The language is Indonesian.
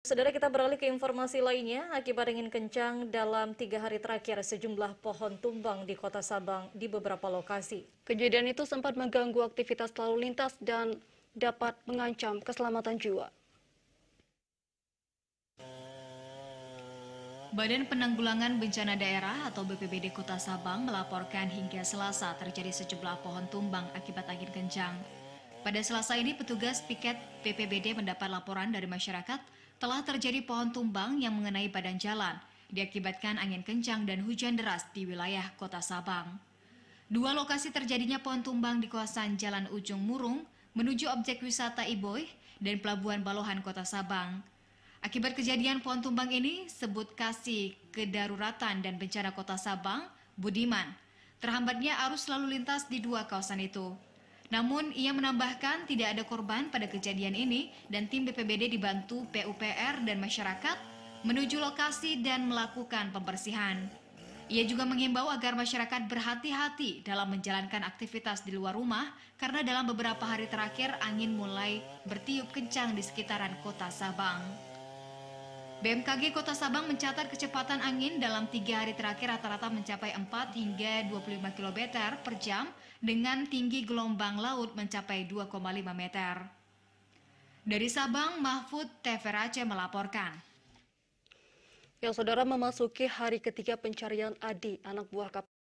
Saudara kita beralih ke informasi lainnya, akibat angin kencang dalam tiga hari terakhir sejumlah pohon tumbang di kota Sabang di beberapa lokasi. Kejadian itu sempat mengganggu aktivitas lalu lintas dan dapat mengancam keselamatan jiwa. Badan Penanggulangan Bencana Daerah atau BPBD Kota Sabang melaporkan hingga Selasa terjadi sejumlah pohon tumbang akibat angin kencang. Pada Selasa ini petugas piket BPBD mendapat laporan dari masyarakat telah terjadi pohon tumbang yang mengenai badan jalan, diakibatkan angin kencang dan hujan deras di wilayah kota Sabang. Dua lokasi terjadinya pohon tumbang di kawasan Jalan Ujung Murung menuju objek wisata Iboy dan Pelabuhan Balohan Kota Sabang. Akibat kejadian pohon tumbang ini, sebut kasih kedaruratan dan bencana Kota Sabang, Budiman. Terhambatnya arus lalu lintas di dua kawasan itu. Namun ia menambahkan tidak ada korban pada kejadian ini dan tim BPBD dibantu PUPR dan masyarakat menuju lokasi dan melakukan pembersihan. Ia juga menghimbau agar masyarakat berhati-hati dalam menjalankan aktivitas di luar rumah karena dalam beberapa hari terakhir angin mulai bertiup kencang di sekitaran kota Sabang. BMKG Kota Sabang mencatat kecepatan angin dalam tiga hari terakhir rata-rata mencapai 4 hingga 25 km per jam dengan tinggi gelombang laut mencapai 2,5 meter. Dari Sabang, Mahfud Teverace melaporkan. Yang saudara memasuki hari ketiga pencarian Adi, anak buah kapal.